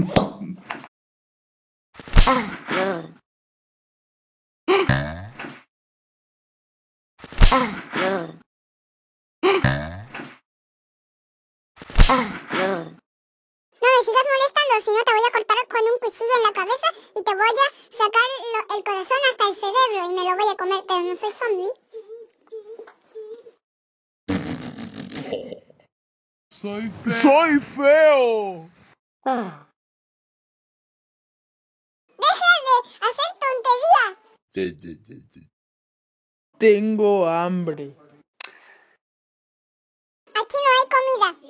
No me sigas molestando, si no te voy a cortar con un cuchillo en la cabeza y te voy a sacar el corazón hasta el cerebro y me lo voy a comer, pero no soy zombie. Soy feo. Ah. Tengo hambre. Aquí no hay comida.